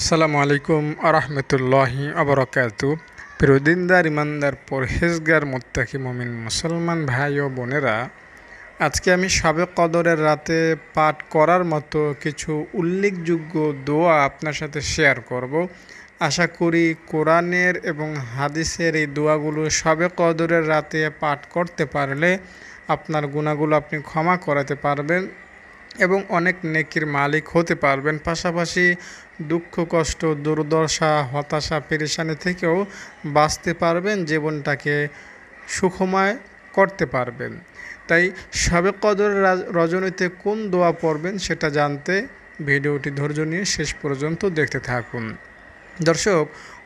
আসসালামু আলাইকুম আরহামতুল্লাহি আবরকাত প্রদিনদার ইমানদার পরহেজগার মোত্তাকি মমিন মুসলমান ভাই ও বোনেরা আজকে আমি সবে কদরের রাতে পাঠ করার মতো কিছু উল্লেখযোগ্য দোয়া আপনার সাথে শেয়ার করব আশা করি কোরআনের এবং হাদিসের এই দোয়াগুলো সবে কদরের রাতে পাঠ করতে পারলে আপনার গুণাগুলো আপনি ক্ষমা করাতে পারবেন এবং অনেক নেকির মালিক হতে পারবেন পাশাপাশি দুঃখ কষ্ট দুর্দশা হতাশা পেরেশানি থেকেও বাঁচতে পারবেন জীবনটাকে সুখময় করতে পারবেন তাই সবে কদর রজনীতে কোন দোয়া পড়বেন সেটা জানতে ভিডিওটি ধৈর্য নিয়ে শেষ পর্যন্ত দেখতে থাকুন দর্শক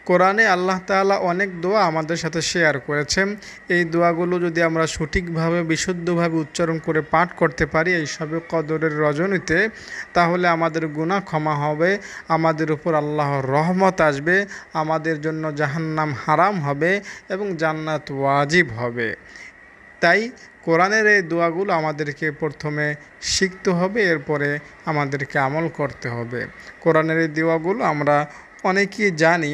কোরআনে আল্লাহ তালা অনেক দোয়া আমাদের সাথে শেয়ার করেছেন এই দোয়াগুলো যদি আমরা সঠিকভাবে বিশুদ্ধভাবে উচ্চারণ করে পাঠ করতে পারি এই সবে কদরের রজনীতে তাহলে আমাদের গুণা ক্ষমা হবে আমাদের উপর আল্লাহর রহমত আসবে আমাদের জন্য জাহান্নাম হারাম হবে এবং জান্নাত ওয়াজিব হবে তাই কোরআনের এই দোয়াগুলো আমাদেরকে প্রথমে শিখতে হবে এরপরে আমাদেরকে আমল করতে হবে কোরআনের এই দোয়াগুলো আমরা অনেকেই জানি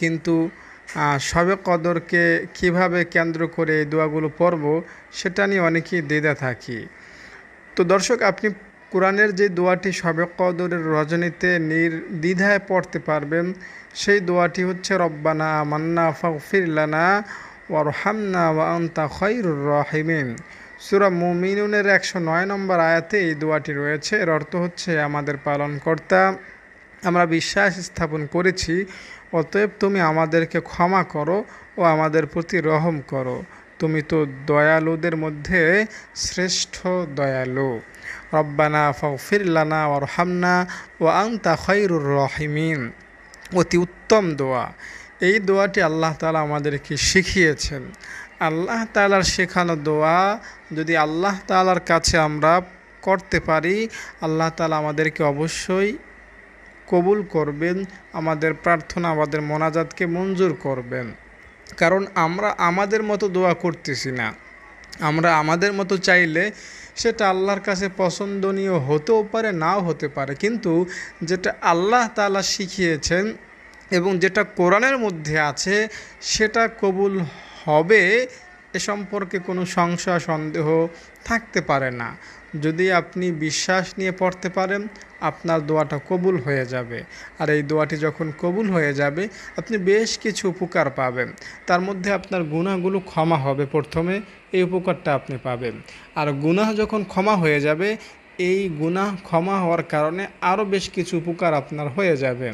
কিন্তু সবে কদরকে কিভাবে কেন্দ্র করে এই দোয়াগুলো পড়ব সেটা নিয়ে অনেকেই দ্বিধা থাকি তো দর্শক আপনি কোরআনের যে দোয়াটি সবে কদরের রজনীতে নির্দ্বিধায় পড়তে পারবেন সেই দোয়াটি হচ্ছে রব্বানা মান্না ফিরলানা হামনা ওয়ান্তা খৈরুর রহিমিন সুরা মুমিনুনের একশো নয় নম্বর আয়াতে এই দোয়াটি রয়েছে এর অর্থ হচ্ছে আমাদের পালনকর্তা আমরা বিশ্বাস স্থাপন করেছি অতএব তুমি আমাদেরকে ক্ষমা করো ও আমাদের প্রতি রহম করো তুমি তো দয়ালুদের মধ্যে শ্রেষ্ঠ দয়ালু রব্বানা ফিরলানা হামনা ও আংতা খৈরুর রহিমিন অতি উত্তম দোয়া এই দোয়াটি আল্লাহ তালা আমাদেরকে শিখিয়েছেন আল্লাহ তালার শেখানো দোয়া যদি আল্লাহ তালার কাছে আমরা করতে পারি আল্লাহ তালা আমাদেরকে অবশ্যই কবুল করবেন আমাদের প্রার্থনা আমাদের মোনাজাতকে মঞ্জুর করবেন কারণ আমরা আমাদের মতো দোয়া করতেছি না আমরা আমাদের মতো চাইলে সেটা আল্লাহর কাছে পছন্দনীয় হতেও পারে নাও হতে পারে কিন্তু যেটা আল্লাহ তালা শিখিয়েছেন এবং যেটা কোরআনের মধ্যে আছে সেটা কবুল হবে এ সম্পর্কে কোনো সংশয় সন্দেহ থাকতে পারে না যদি আপনি বিশ্বাস নিয়ে পড়তে পারেন আপনার দোয়াটা কবুল হয়ে যাবে আর এই দোয়াটি যখন কবুল হয়ে যাবে আপনি বেশ কিছু উপকার পাবেন তার মধ্যে আপনার গুণাগুলো ক্ষমা হবে প্রথমে এই উপকারটা আপনি পাবেন আর গুনাহ যখন ক্ষমা হয়ে যাবে এই গুনাহ ক্ষমা হওয়ার কারণে আরও বেশ কিছু উপকার আপনার হয়ে যাবে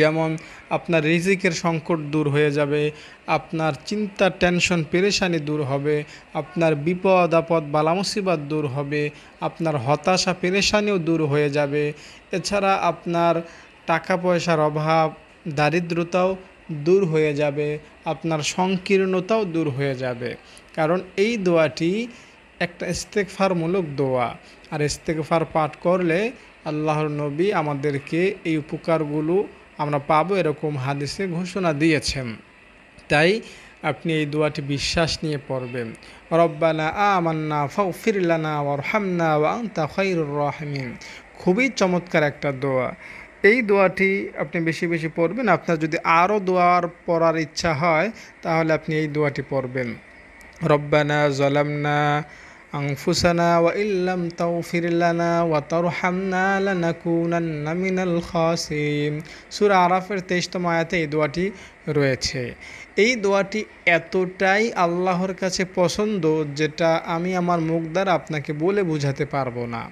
যেমন আপনার রিজিকের সংকট দূর হয়ে যাবে আপনার চিন্তা টেনশন পেরেশানি দূর হবে আপনার বিপদ আপদ বালামুসিবাদ দূর হবে আপনার হতাশা পেরেশানিও দূর হয়ে যাবে এছাড়া আপনার টাকা পয়সার অভাব দারিদ্রতাও দূর হয়ে যাবে আপনার সংকীর্ণতাও দূর হয়ে যাবে কারণ এই দোয়াটি একটা ইস্তেকফারমূলক দোয়া আর ইস্তেকফার পাঠ করলে আল্লাহর নবী আমাদেরকে এই উপকারগুলো আমরা পাবো এরকম হাদিসে ঘোষণা দিয়েছেন তাই আপনি এই দোয়াটি বিশ্বাস নিয়ে পড়বেন রব্বানা আমান্না ফিরলানা ওরহামনা ওয়াংতা খৈরুর রহমিন খুবই চমৎকার একটা দোয়া এই দোয়াটি আপনি বেশি বেশি পড়বেন আপনার যদি আরও দোয়ার পড়ার ইচ্ছা হয় তাহলে আপনি এই দোয়াটি পড়বেন রব্বানা জলামনা أنفسنا وإن لم تغفر لنا وترحمنا لنكونن من الخاسرين سورة আরাফের تشت ما এই دواتي রয়েছে এই দোয়াটি এতটাই আল্লাহর কাছে পছন্দ যেটা আমি আমার মুখ দ্বারা আপনাকে বলে বুঝাতে পারবো না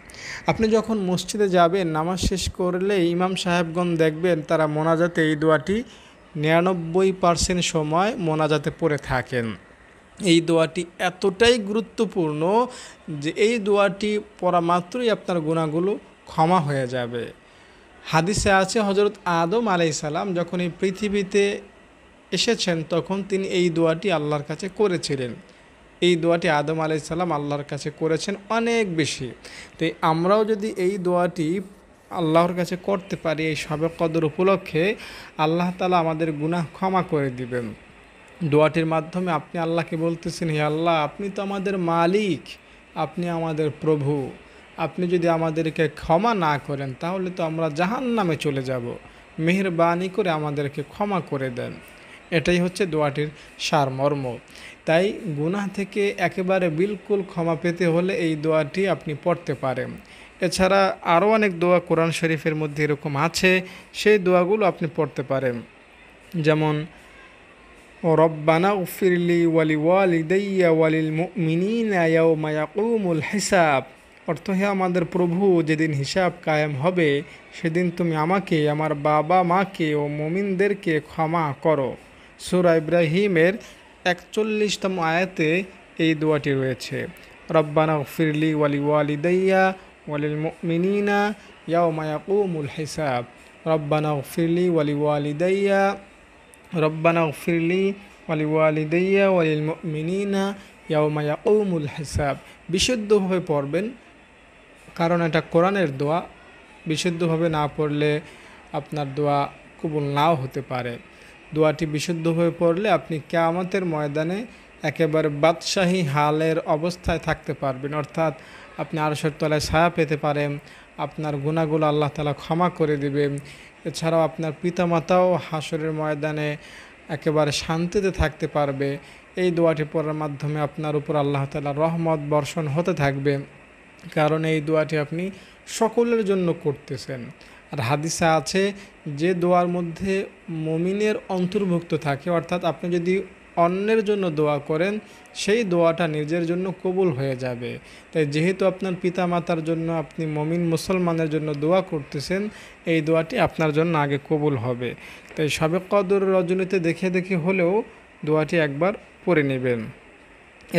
আপনি যখন মসজিদে যাবেন নামাজ শেষ করলে ইমাম সাহেবগণ দেখবেন তারা মোনাজাতে এই দোয়াটি নিরানব্বই পার্সেন্ট সময় মোনাজাতে পড়ে থাকেন এই দোয়াটি এতটাই গুরুত্বপূর্ণ যে এই দোয়াটি পড়া মাত্রই আপনার গুণাগুলো ক্ষমা হয়ে যাবে হাদিসে আছে হজরত আদম আলাইসাল্লাম যখন এই পৃথিবীতে এসেছেন তখন তিনি এই দোয়াটি আল্লাহর কাছে করেছিলেন এই দোয়াটি আদম আলাইসাল্লাম আল্লাহর কাছে করেছেন অনেক বেশি তো আমরাও যদি এই দোয়াটি আল্লাহর কাছে করতে পারি এই সবে কদর উপলক্ষে আল্লাহ তালা আমাদের গুনাহ ক্ষমা করে দিবেন দোয়াটির মাধ্যমে আপনি আল্লাহকে বলতেছেন হে আল্লাহ আপনি তো আমাদের মালিক আপনি আমাদের প্রভু আপনি যদি আমাদেরকে ক্ষমা না করেন তাহলে তো আমরা জাহান নামে চলে যাব মেহরবানি করে আমাদেরকে ক্ষমা করে দেন এটাই হচ্ছে দোয়াটির সারমর্ম তাই গুনা থেকে একেবারে বিলকুল ক্ষমা পেতে হলে এই দোয়াটি আপনি পড়তে পারেন এছাড়া আরও অনেক দোয়া কোরআন শরীফের মধ্যে এরকম আছে সেই দোয়াগুলো আপনি পড়তে পারেন যেমন রব্বানা উফিরলি ওয়ালি ওয়ালিদাইয়া ওয়ালিল মিনিনা ইয়াউমা ইয়াকুমুল হিসাব অর্থ হে আমাদের প্রভু যেদিন হিসাব কায়েম হবে সেদিন তুমি আমাকে আমার বাবা মাকে ও মমিনদেরকে ক্ষমা করো সুরা ইব্রাহিমের একচল্লিশতম আয়াতে এই দোয়াটি রয়েছে রব্বানা ফিরলি ওয়ালি ওয়ালিদাইয়া ওয়ালিল মিনিনা ইয়াউমায়াকুমুল হিসাব রব্বানা ফিরলি ওয়ালি ওয়ালিদাইয়া রব্বানা ফিরলি ওয়ালি ওয়ালিদাইয়া ওয়ালিল মিনিনা ইয়াওমায়া কৌমুল হিসাব বিশুদ্ধভাবে পড়বেন কারণ এটা কোরআনের দোয়া বিশুদ্ধভাবে না পড়লে আপনার দোয়া কবুল নাও হতে পারে দোয়াটি বিশুদ্ধভাবে পড়লে আপনি কেয়ামতের ময়দানে একেবারে বাদশাহী হালের অবস্থায় থাকতে পারবেন অর্থাৎ আপনি আরশের তলায় ছায়া পেতে পারেন আপনার গুণাগুলো আল্লাহ তালা ক্ষমা করে দিবে এছাড়াও আপনার পিতামাতাও হাসরের ময়দানে একেবারে শান্তিতে থাকতে পারবে এই দোয়াটি পড়ার মাধ্যমে আপনার উপর আল্লাহ তালা রহমত বর্ষণ হতে থাকবে কারণ এই দোয়াটি আপনি সকলের জন্য করতেছেন আর হাদিসা আছে যে দোয়ার মধ্যে মমিনের অন্তর্ভুক্ত থাকে অর্থাৎ আপনি যদি অন্যের জন্য দোয়া করেন সেই দোয়াটা নিজের জন্য কবুল হয়ে যাবে তাই যেহেতু আপনার পিতা মাতার জন্য আপনি মমিন মুসলমানের জন্য দোয়া করতেছেন এই দোয়াটি আপনার জন্য আগে কবুল হবে তাই সবে কদর রজনীতে দেখে দেখে হলেও দোয়াটি একবার পড়ে নেবেন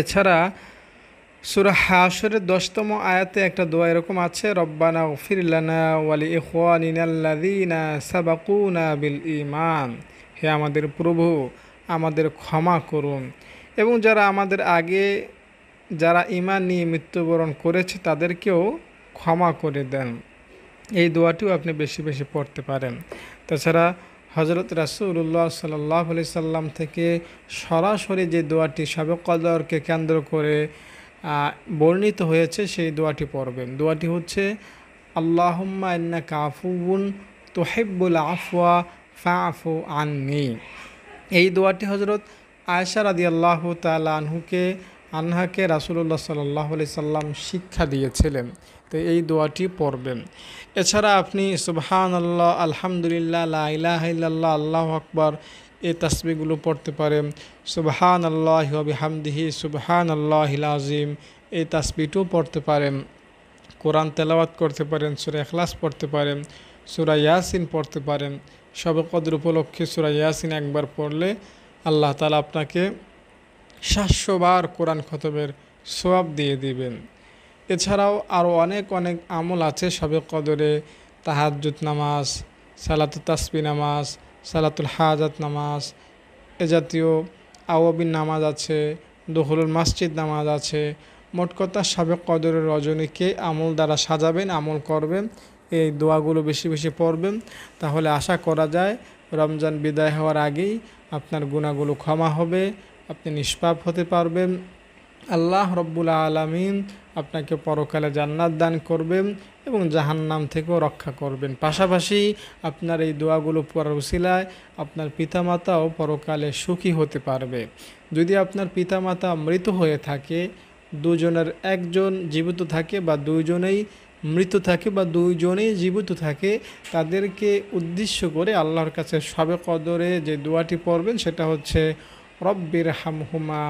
এছাড়া সুরা হাসরের দশতম আয়াতে একটা দোয়া এরকম আছে রব্বানা ফিরলানা ওয়ালি ইহানিনা সাবাকুনা বিল ইমান হে আমাদের প্রভু আমাদের ক্ষমা করুন এবং যারা আমাদের আগে যারা ইমান নিয়ে মৃত্যুবরণ করেছে তাদেরকেও ক্ষমা করে দেন এই দোয়াটিও আপনি বেশি বেশি পড়তে পারেন তাছাড়া হজরত রাসুল্লাহ সাল্লাহ আলি সাল্লাম থেকে সরাসরি যে দোয়াটি সাবেকদরকে কেন্দ্র করে বর্ণিত হয়েছে সেই দোয়াটি পড়বেন দোয়াটি হচ্ছে আল্লাহম্মা ইন্না কাফুবুন তোহেব্বুল আফওয়া ফাফু আননি এই দোয়াটি হজরত আয়সা রাদি আল্লাহ তালা আনহুকে আনহাকে রাসুলুল্লাহ সাল্লাহ আলি সাল্লাম শিক্ষা দিয়েছিলেন তো এই দোয়াটি পড়বেন এছাড়া আপনি সুবহান আল্লাহ আলহামদুলিল্লাহ লাহ ইল্লাহ আল্লাহ আকবর এই তসবিগুলো পড়তে পারেন সুবহান আল্লাহ হামদিহি সুবহান আল্লাহ আজিম এই তসবিটিও পড়তে পারেন কোরআন তেলাওয়াত করতে পারেন সুরে এখলাস পড়তে পারেন সুরা ইয়াসিন পড়তে পারেন সবে কদর উপলক্ষে সুরা ইয়াসিন একবার পড়লে আল্লাহ তালা আপনাকে সাতশোবার কোরআন খতবের সোয়াব দিয়ে দিবেন এছাড়াও আরও অনেক অনেক আমল আছে সবে কদরে তাহাজুত নামাজ সালাতুল তাসবি নামাজ সালাতুল হাজাত নামাজ এ জাতীয় আওয়াবিন নামাজ আছে দোহরুল মাসজিদ নামাজ আছে মোট কথা সাবেক কদরের রজনীকে আমল দ্বারা সাজাবেন আমল করবেন এই দোয়াগুলো বেশি বেশি পড়বেন তাহলে আশা করা যায় রমজান বিদায় হওয়ার আগেই আপনার গুণাগুলো ক্ষমা হবে আপনি নিষ্পাপ হতে পারবেন আল্লাহ রব্বুল আলমিন আপনাকে পরকালে জান্নাত দান করবেন এবং নাম থেকেও রক্ষা করবেন পাশাপাশি আপনার এই দোয়াগুলো পড়ার উশিলায় আপনার পিতামাতাও পরকালে সুখী হতে পারবে যদি আপনার পিতামাতা মৃত হয়ে থাকে দুজনের একজন জীবিত থাকে বা দুজনেই মৃত থাকে বা দুইজনেই জীবিত থাকে তাদেরকে উদ্দেশ্য করে আল্লাহর কাছে সবে কদরে যে দোয়াটি পড়বেন সেটা হচ্ছে রব্বির হামহুমা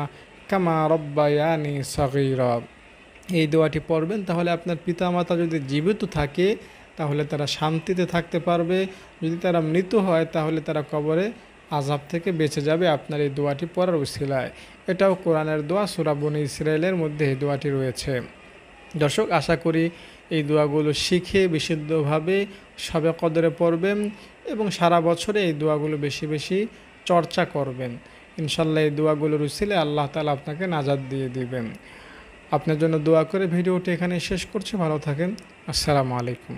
কামা রব্বায়ানি রব এই দোয়াটি পড়বেন তাহলে আপনার পিতামাতা যদি জীবিত থাকে তাহলে তারা শান্তিতে থাকতে পারবে যদি তারা মৃত হয় তাহলে তারা কবরে আজাব থেকে বেঁচে যাবে আপনার এই দোয়াটি পড়ার উশিলায় এটাও কোরআনের দোয়া সুরাবনী ইসরায়েলের মধ্যে এই দোয়াটি রয়েছে দর্শক আশা করি এই দোয়াগুলো শিখে বিশুদ্ধভাবে সবে কদরে পড়বেন এবং সারা বছরে এই দোয়াগুলো বেশি বেশি চর্চা করবেন ইনশাল্লাহ এই দোয়াগুলোর উচিলে আল্লাহ তালা আপনাকে নাজাদ দিয়ে দিবেন আপনার জন্য দোয়া করে ভিডিওটি এখানে শেষ করছি ভালো থাকেন আসসালামু আলাইকুম